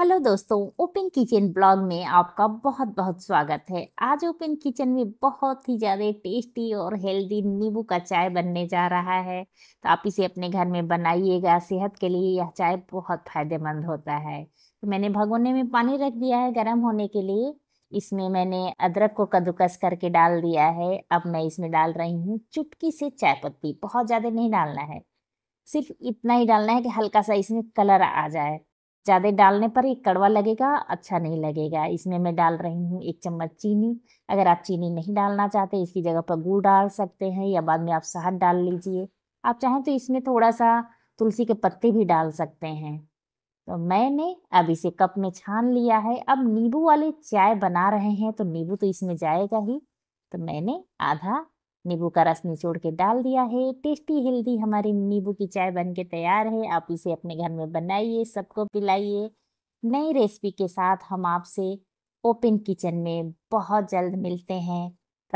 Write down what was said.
hello दोस्तों open kitchen blog में आपका बहुत बहुत स्वागत है आज ओपन किचन में बहुत ही ज़्यादा टेस्टी और हेल्दी नींबू का चाय बनने जा रहा है तो आप इसे अपने घर में बनाइएगा सेहत के लिए यह चाय बहुत फायदेमंद होता है तो मैंने भगोने में पानी रख दिया है गर्म होने के लिए इसमें मैंने अदरक को कद्दूकस करके डाल दिया है अब मैं इसमें डाल रही हूँ चुटकी से चाय पत्ती बहुत ज़्यादा नहीं डालना है सिर्फ इतना ही डालना है कि हल्का सा इसमें कलर आ जाए ज़्यादा डालने पर ये कड़वा लगेगा अच्छा नहीं लगेगा इसमें मैं डाल रही हूँ एक चम्मच चीनी अगर आप चीनी नहीं डालना चाहते इसकी जगह पर गुड़ डाल सकते हैं या बाद में आप शहद डाल लीजिए आप चाहें तो इसमें थोड़ा सा तुलसी के पत्ते भी डाल सकते हैं तो मैंने अब इसे कप में छान लिया है अब नींबू वाले चाय बना रहे हैं तो नींबू तो इसमें जाएगा ही तो मैंने आधा नींबू का रस निचोड़ के डाल दिया है टेस्टी हेल्दी हमारी नींबू की चाय बन के तैयार है आप इसे अपने घर में बनाइए सबको पिलाइए नई रेसिपी के साथ हम आपसे ओपन किचन में बहुत जल्द मिलते हैं